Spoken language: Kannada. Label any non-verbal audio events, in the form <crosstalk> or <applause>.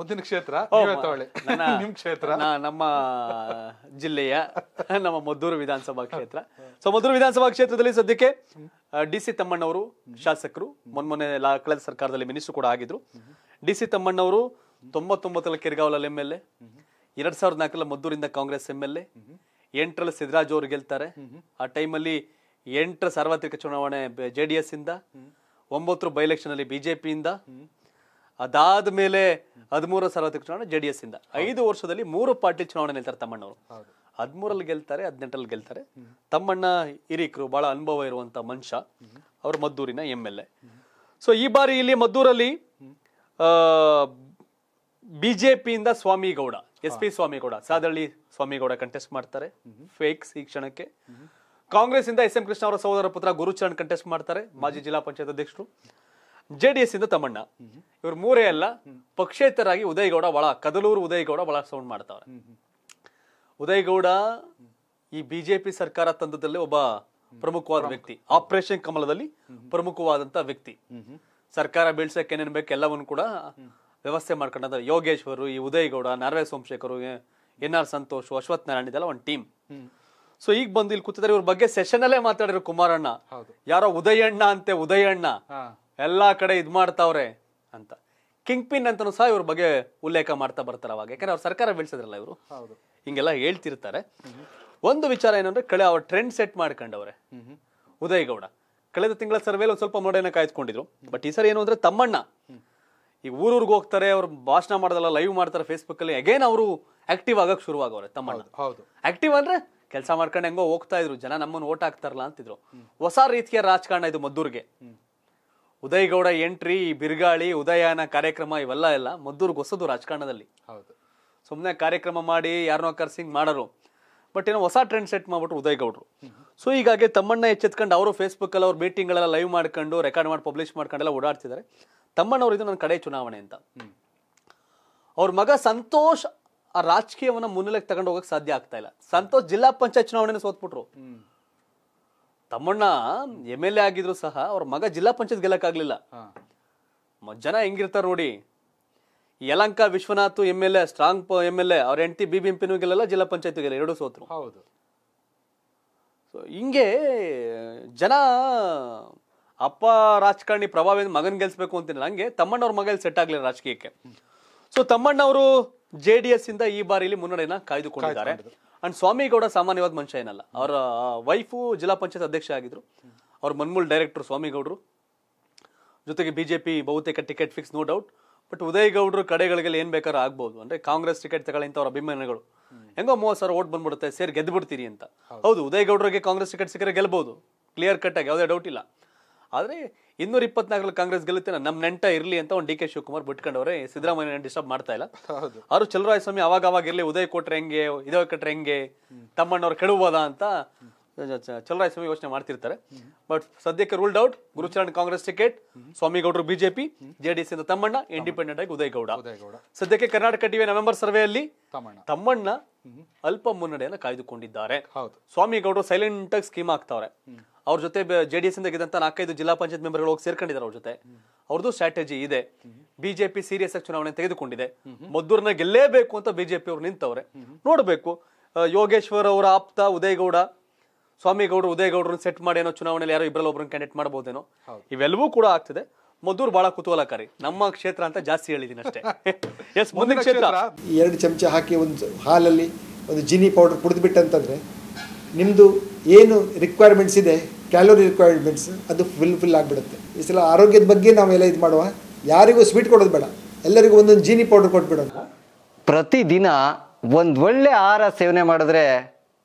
ಮುಂದಿನ ಕ್ಷೇತ್ರ <laughs> ನಿಮ್ ಕ್ಷೇತ್ರ ನಮ್ಮ ಜಿಲ್ಲೆಯ ನಮ್ಮ ಮದ್ದೂರು ವಿಧಾನಸಭಾ ಕ್ಷೇತ್ರ ಸೊ ಮದ್ದೂರು ವಿಧಾನಸಭಾ ಕ್ಷೇತ್ರದಲ್ಲಿ ಸದ್ಯಕ್ಕೆ ಡಿ ಸಿ ತಮ್ಮಣ್ಣವರು ಶಾಸಕರು ಮೊನ್ಮೊನ್ನೆ ಕಳೆದ ಸರ್ಕಾರದಲ್ಲಿ ಮಿನಿಸ್ಟರ್ ಕೂಡ ಆಗಿದ್ರು ಡಿ ಸಿ ತಮ್ಮಣ್ಣವರು ತೊಂಬತ್ತೊಂಬತ್ತರಲ್ಲಿ ಕಿರ್ಗಾವಲಲ್ಲಿ ಎಂ ಎಲ್ ಎ ಎರಡ್ ಸಾವಿರದ ನಾಲ್ಕರಲ್ಲಿ ಮದ್ದೂರಿಂದ ಕಾಂಗ್ರೆಸ್ ಎಂ ಎಲ್ ಎ ಎಂಟರಲ್ಲಿ ಸಿದ್ದರಾಜು ಅವರು ಗೆಲ್ತಾರೆ ಆ ಟೈಮಲ್ಲಿ ಎಂಟರ ಸಾರ್ವತ್ರಿಕ ಚುನಾವಣೆ ಜೆ ಡಿ ಎಸ್ ಇಂದ ಒಂಬತ್ತರ ಬೈ ಎಲೆಕ್ಷನ್ ಅಲ್ಲಿ ಬಿಜೆಪಿಯಿಂದ ಅದಾದ ಮೇಲೆ ಹದಿಮೂರ ಸಾರ್ವತ್ರಿಕ ಚುನಾವಣೆ ಜೆ ಡಿ ಎಸ್ ಇಂದ ಐದು ವರ್ಷದಲ್ಲಿ ಮೂರು ಪಾರ್ಟಿ ಚುನಾವಣೆ ನಿಲ್ತಾರೆ ತಮ್ಮಣ್ಣವರು ಹದಿಮೂರಲ್ಲಿ ಗೆಲ್ತಾರೆ ಹದಿನೆಂಟರಲ್ಲಿ ಗೆಲ್ತಾರೆ ತಮ್ಮಣ್ಣ ಹಿರಿಕರು ಬಹಳ ಅನುಭವ ಇರುವಂತ ಮನುಷ್ಯ ಅವರು ಮದ್ದೂರಿನ ಎಂ ಎಲ್ ಎ ಸೊ ಈ ಬಾರಿ ಇಲ್ಲಿ ಮದ್ದೂರಲ್ಲಿ ಬಿಜೆಪಿಯಿಂದ Swamigowda S P Swamigowda Sadahalli Swamigowda contest ಮಾಡ್ತಾರೆ ಫೇಕ್ಸ್ ಈ ಕ್ಷಣಕ್ಕೆ ಕಾಂಗ್ರೆಸ್ ಇಂದ ಎಸ್ ಎಂ ಕೃಷ್ಣ ಅವರ ಸಹೋದರ ಪುತ್ರ ಗುರುಚರಣ್ ಕಂಟೆಸ್ಟ್ ಮಾಡ್ತಾರೆ ಮಾಜಿ ಜಿಲ್ಲಾ ಪಂಚಾಯತ್ ಅಧ್ಯಕ್ಷರು ಜೆ ಡಿ ಎಸ್ ಇಂದ ತಮ್ಮಣ್ಣ ಇವ್ರ ಮೂರೇ ಅಲ್ಲ ಪಕ್ಷೇತರಾಗಿ ಉದಯಗೌಡ ಬಹಳ ಕದಲೂರು ಉದಯಗೌಡ ಬಹಳ ಸೌಂಡ್ ಮಾಡ್ತಾವ್ರೆ ಉದಯಗೌಡ ಈ ಬಿಜೆಪಿ ಸರ್ಕಾರ ತಂದದಲ್ಲಿ ಒಬ್ಬ ಪ್ರಮುಖವಾದ ವ್ಯಕ್ತಿ ಆಪರೇಷನ್ ಕಮಲದಲ್ಲಿ ಪ್ರಮುಖವಾದಂತ ವ್ಯಕ್ತಿ ಸರ್ಕಾರ ಬೀಳ್ಸಕ್ಕೆ ಏನೇನ್ ಬೇಕು ಎಲ್ಲವನ್ನು ಕೂಡ ವ್ಯವಸ್ಥೆ ಮಾಡ್ಕೊಂಡ ಯೋಗೇಶ್ವರ್ ಈ ಉದಯಗೌಡ ನಾರ್ವೆ ಸೋಮಶೇಖರ್ ಎನ್ ಆರ್ ಸಂತೋಷ್ ಅಶ್ವಥ್ ನಾರಾಯಣ ಇದೆಲ್ಲ ಒಂದು ಟೀಮ್ ಸೊ ಈಗ ಬಂದು ಇಲ್ಲಿ ಕೂತಿದ್ರೆ ಇವ್ರ ಬಗ್ಗೆ ಸೆಷನ್ ಅಲ್ಲೇ ಮಾತಾಡಿರೋ ಕುಮಾರಣ್ಣ ಯಾರೋ ಉದಯಣ್ಣ ಅಂತೆ ಉದಯಣ್ಣ ಎಲ್ಲ ಕಡೆ ಇದು ಮಾಡ್ತಾವ್ರೆ ಅಂತ ಕಿಂಗ್ ಪಿನ್ ಅಂತನೂ ಸಹ ಇವ್ರ ಬಗ್ಗೆ ಉಲ್ಲೇಖ ಮಾಡ್ತಾ ಬರ್ತಾರೆ ಅವಾಗ ಯಾಕಂದ್ರೆ ಅವ್ರ ಸರ್ಕಾರ ಬೆಳೆಸಿದ್ರಲ್ಲ ಇವರು ಹಿಂಗೆಲ್ಲ ಹೇಳ್ತಿರ್ತಾರೆ ಒಂದು ವಿಚಾರ ಏನಂದ್ರೆ ಕಳೆ ಅವ್ರ ಟ್ರೆಂಡ್ ಸೆಟ್ ಮಾಡ್ಕೊಂಡವ್ರೆ ಉದಯ್ ಗೌಡ ಕಳೆದ ತಿಂಗಳ ಸರ್ವೇಲಿ ಒಂದು ಸ್ವಲ್ಪ ಮೋಡನ ಕಾಯ್ದುಕೊಂಡಿದ್ರು ಬಟ್ ಈ ಸರ್ ಏನು ಅಂದ್ರೆ ತಮ್ಮಣ್ಣ ಈಗ ಊರೂರ್ಗೆ ಹೋಗ್ತಾರೆ ಅವ್ರು ಭಾಷಣ ಮಾಡೋದಲ್ಲ ಲೈವ್ ಮಾಡ್ತಾರೆ ಫೇಸ್ಬುಕ್ ಅಲ್ಲಿ ಅಗೇನ್ ಅವರು ಆಕ್ಟಿವ್ ಆಗಕ್ಕೆ ಶುರುವಾಗವ್ರೆ ತಮ್ಮಣ್ಣ ಹೌದು ಆಕ್ಟಿವ್ ಅಂದ್ರೆ ಕೆಲಸ ಮಾಡ್ಕೊಂಡು ಹೆಂಗೋ ಹೋಗ್ತಾ ಇದ್ರು ಜನ ನಮ್ಮನ್ನು ಓಟ್ ಹಾಕ್ತಾರಲ್ಲ ಅಂತಿದ್ರು ಹೊಸ ರೀತಿಯ ರಾಜಕಾರಣ ಇದು ಮದ್ದೂರ್ಗೆ ಉದಯಗೌಡ ಎಂಟ್ರಿ ಬಿರ್ಗಾಳಿ ಉದಯಾನ ಕಾರ್ಯಕ್ರಮ ಇವೆಲ್ಲ ಎಲ್ಲ ಮದ್ದೂರ್ಗೆ ಹೊಸದು ರಾಜಕಾರಣದಲ್ಲಿ ಹೌದು ಸುಮ್ಮನೆ ಕಾರ್ಯಕ್ರಮ ಮಾಡಿ ಯಾರನ್ನೋ ಕರ್ಸಿಂಗ್ ಮಾಡೋರು ಬಟ್ ಏನೋ ಹೊಸ ಟ್ರೆಂಡ್ ಸೆಟ್ ಮಾಡ್ಬಿಟ್ರು ಉದಯ್ ಸೊ ಹೀಗಾಗಿ ತಮ್ಮಣ್ಣ ಎಚ್ಚೆತ್ಕೊಂಡು ಅವರು ಫೇಸ್ಬುಕ್ಕಲ್ಲಿ ಅವ್ರ ಮೀಟಿಂಗ್ಗಳೆಲ್ಲ ಲೈವ್ ಮಾಡ್ಕೊಂಡು ರೆಕಾರ್ಡ್ ಮಾಡಿ ಪಬ್ಲಿಷ್ ಮಾಡ್ಕೊಂಡೆಲ್ಲ ಓಡಾಡ್ತಿದ್ದಾರೆ ತಮ್ಮಣ್ಣವ್ರು ಇದು ನನ್ನ ಕಡೆ ಚುನಾವಣೆ ಅಂತ ಅವ್ರ ಮಗ ಸಂತೋಷ್ ಆ ರಾಜಕೀಯವನ್ನು ಮುನ್ನೆಲೆಗೆ ತಗೊಂಡು ಹೋಗಕ್ಕೆ ಸಾಧ್ಯ ಆಗ್ತಾ ಇಲ್ಲ ಸಂತೋಷ್ ಜಿಲ್ಲಾ ಪಂಚಾಯತ್ ಚುನಾವಣೆನ ಸೋತ್ಬಿಟ್ರು ತಮ್ಮಣ್ಣ ಎಮ್ ಎಲ್ ಎ ಆಗಿದ್ರು ಸಹ ಅವ್ರ ಮಗ ಜಿಲ್ಲಾ ಪಂಚಾಯತ್ ಗೆಲ್ಲಕ್ಕಾಗ್ಲಿಲ್ಲ ಜನ ಹೆಂಗಿರ್ತಾರ ನೋಡಿ ಯಲಂಕ Vishwanath M L A strong M L A ಅವ್ರ ಹೆಂಡತಿ ಬಿ ಬಿ ಪಿನೂ ಗೆಲ್ಲಲ್ಲ ಜಿಲ್ಲಾ ಪಂಚಾಯತ್ ಗೆಲ್ಲ ಎರಡು ಸೋತರು ಹೌದು ಸೊ ಹಿಂಗೆ ಜನ ಅಪ್ಪ ರಾಜಕಾರಣಿ ಪ್ರಭಾವ ಮಗನ್ ಗೆಲ್ಸ್ಬೇಕು ಅಂತಿಲ್ಲ ಹಂಗೆ ಅವ್ರ ಮಗಲ್ ಸೆಟ್ ಆಗಲಿಲ್ಲ ರಾಜಕೀಯಕ್ಕೆ ಸೊ ತಮ್ಮಣ್ಣವರು ಜೆ ಡಿ ಎಸ್ ಇಂದ ಈ ಇಲ್ಲಿ ಮುನ್ನಡೆಯನ್ನ ಕಾಯ್ದುಕೊಂಡಿದ್ದಾರೆ ಅಂಡ್ ಸ್ವಾಮಿಗೌಡ ಸಾಮಾನ್ಯವಾದ ಮನುಷ್ಯ ಏನಲ್ಲ ಅವರ ವೈಫು ಜಿಲ್ಲಾ ಪಂಚಾಯತ್ ಅಧ್ಯಕ್ಷ ಆಗಿದ್ರು ಅವ್ರ ಮನ್ಮೂಲ್ ಡೈರೆಕ್ಟರ್ ಗೌಡ್ರು ಜೊತೆಗೆ ಬಿಜೆಪಿ ಬಹುತೇಕ ticket fix no doubt but Uday ಗೌಡ್ರು ಕಡೆಗಳಿಗೆ ಏನ್ ಬೇಕಾದ್ರೆ ಆಗ್ಬಹುದು ಅಂದ್ರೆ ಕಾಂಗ್ರೆಸ್ ಟಿಕೆಟ್ ತಗೊಳ್ಳಿ ಅವ್ರ ಅಭಿಮಾನಿಗಳು ಹೆಂಗೋ ಮೂವತ್ತು ಸಾವಿರ ಓಟ್ ಬಂದ್ಬಿಡುತ್ತೆ ಸೇರ್ ಗೆದ್ದು ಬಿಡ್ತೀರಿ ಅಂತ ಹೌದು ಉದಯ್ ಕಾಂಗ್ರೆಸ್ ಟಿಕೆಟ್ ಸಿಕ್ಕರೆ ಗೆಲ್ಬಹುದು ಕ್ಲಿಯರ್ ಕಟ್ ಆಗಿ ಯಾವುದೇ ಡೌಟ್ ಇಲ್ಲ ಆದರೆ ಇನ್ನೂರ ಇಪ್ಪತ್ನಾಲ್ಕರಲ್ಲಿ ಕಾಂಗ್ರೆಸ್ ಗೆಲ್ಲುತ್ತೆ ನಮ್ಮ ನೆಂಟ ಇರಲಿ ಅಂತ ಒಂದು ಡಿ ಕೆ ಶಿವಕುಮಾರ್ ಬಿಟ್ಕೊಂಡವ್ರೆ ಸಿದ್ದರಾಮಯ್ಯ ಡಿಸ್ಟರ್ಬ್ ಮಾಡ್ತಾ ಇಲ್ಲ ಅವರು ಚಲರಾಯಸ್ವಾಮಿ ಸ್ವಾಮಿ ಅವಾಗ ಅವಾಗ ಇರಲಿ ಉದಯ್ ಕೊಟ್ರೆ ಹೆಂಗೆ ಇದೇ ಕೊಟ್ರೆ ಹೆಂಗೆ ತಮ್ಮಣ್ಣವ್ರು ಕೆಡಬೋದಾ ಅಂತ ಚಲರಾಯಸ್ವಾಮಿ ಯೋಚನೆ ಮಾಡ್ತಿರ್ತಾರೆ ಬಟ್ ಸದ್ಯಕ್ಕೆ ruled out Gurucharan Congress ticket ಸ್ವಾಮಿಗೌಡರು ಬಿಜೆಪಿ ಜೆಡಿಎಸ್ ಇಂದ ತಮ್ಮಣ್ಣ ಇಂಡಿಪೆಂಡೆಂಟ್ ಆಗಿ ಉದಯ ಗೌಡ ಸದ್ಯಕ್ಕೆ ಕರ್ನಾಟಕ ಟಿವಿ ನವೆಂಬರ್ ಸರ್ವೆಯಲ್ಲಿ ತಮ್ಮಣ್ಣ ಅಲ್ಪ ಮುನ್ನಡೆಯನ್ನು ಕಾಯ್ದುಕೊಂಡಿದ್ದಾರೆ ಸ್ವಾಮಿಗೌಡರು ಸೈಲೆಂಟ್ ಆಗಿ ಸ್ಕೀಮ್ ಆಗ್ತಾವ್ರೆ ಅವ್ರ ಜೊತೆ ಜೆಡಿಎಸ್ ಇಂದ ಗೆದ್ದಂತ ನಾಲ್ಕೈದು ಜಿಲ್ಲಾ ಪಂಚಾಯತ್ ಮೆಂಬರ್ ಹೋಗಿ ಸೇರ್ಕೊಂಡಿದ್ದಾರೆ ಅವ್ರ ಜೊತೆ ಅವ್ರದ್ದು ಸ್ಟ್ರಾಟಜಿ ಇದೆ ಬಿಜೆಪಿ ಸೀರಿಯಸ್ ಆಗಿ ಚುನಾವಣೆ ತೆಗೆದುಕೊಂಡಿದೆ ಮದ್ದೂರ್ನ ಗೆಲ್ಲೇಬೇಕು ಅಂತ ಬಿಜೆಪಿ ಅವ್ರು ನಿಂತವ್ರೆ ನೋಡಬೇಕು ಯೋಗೇಶ್ವರ್ ಅವರ ಆಪ್ತ ಉದಯ್ ಸ್ವಾಮಿಗೌಡರು ಉದಯಗೌಡರನ್ನ ಸೆಟ್ ಮಾಡಿ ಏನೋ ಚುನಾವಣೆಯಲ್ಲಿ ಯಾರೋ ಇಬ್ಬರಲ್ಲಿ ಒಬ್ಬರನ್ನ ಕ್ಯಾಂಡಿಡೇಟ್ ಮಾಡಬಹುದೇನೋ ಇವೆಲ್ಲವೂ ಕೂಡ ಆಗ್ತದೆ ಮದ್ದೂರು ಬಹಳ ಕುತೂಹಲಕಾರಿ ನಮ್ಮ ಕ್ಷೇತ್ರ ಅಂತ ಜಾಸ್ತಿ ಹೇಳಿದೀನಿ ಅಷ್ಟೇ ಎಸ್ <laughs> ಮುಂದಿನ ಕ್ಷೇತ್ರ ಎರಡು ಚಮಚ ಹಾಕಿ ಒಂದು ಹಾಲಲ್ಲಿ ಒಂದು ಜಿನಿ ಪೌಡರ್ ಕುಡಿದು ಬಿಟ್ಟಂತಂದ್ರೆ ನಿಮ್ಮದು ಏನು ರಿಕ್ವೈರ್ಮೆಂಟ್ಸ್ ಇದೆ ಕ್ಯಾಲೋರಿ ರಿಕ್ವೈರ್ಮೆಂಟ್ಸ್ ಅದು ಫುಲ್ ಫಿಲ್ ಆಗಿಬಿಡುತ್ತೆ ಈ ಸಲ ಆರೋಗ್ಯದ ಬಗ್ಗೆ ನಾವೆಲ್ಲ ಇದು ಮಾಡುವ ಯಾರಿಗೂ ಸ್ವೀಟ್ ಕೊಡೋದು ಬೇಡ ಎಲ್ಲರಿಗೂ ಒಂದೊಂದು ಜೀನಿ ಪೌಡರ್ ಕೊಟ್ಬಿಡೋಣ ಪ್ರತಿದಿನ ಒಂದು ಒಳ್ಳೆ ಆಹಾರ ಸೇವನೆ ಮಾಡಿದ್ರೆ